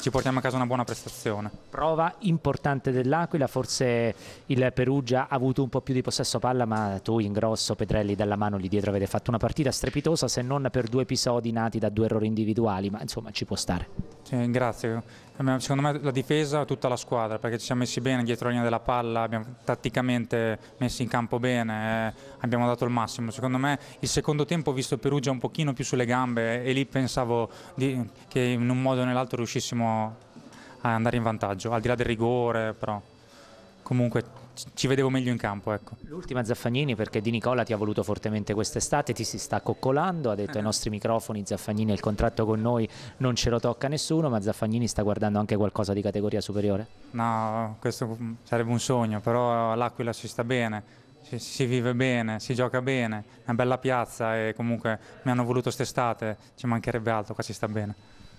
ci portiamo a casa una buona prestazione. Prova importante dell'Aquila, forse il Perugia ha avuto un po' più di possesso palla, ma tu in grosso Pedrelli dalla mano lì dietro avete fatto una partita strepitosa se non per due episodi nati da due errori individuali, ma insomma ci può stare. Sì, grazie, eh, secondo me la difesa, tutta la squadra, perché ci siamo messi bene dietro la linea della palla, abbiamo tatticamente messi in campo bene, eh, abbiamo dato il massimo. Secondo me il secondo tempo ho visto Perugia un pochino più sulle gambe eh, e lì pensavo di, che in un modo o nell'altro riuscissimo a andare in vantaggio, al di là del rigore però comunque ci vedevo meglio in campo. Ecco. L'ultima Zaffagnini perché Di Nicola ti ha voluto fortemente quest'estate, ti si sta coccolando, ha detto ai eh. nostri microfoni Zaffagnini il contratto con noi non ce lo tocca nessuno, ma Zaffagnini sta guardando anche qualcosa di categoria superiore? No, questo mm, sarebbe un sogno, però all'Aquila si sta bene. Si, si, vive bene, si gioca bene, è una bella piazza e comunque mi hanno voluto quest'estate, ci mancherebbe altro, qua si sta bene.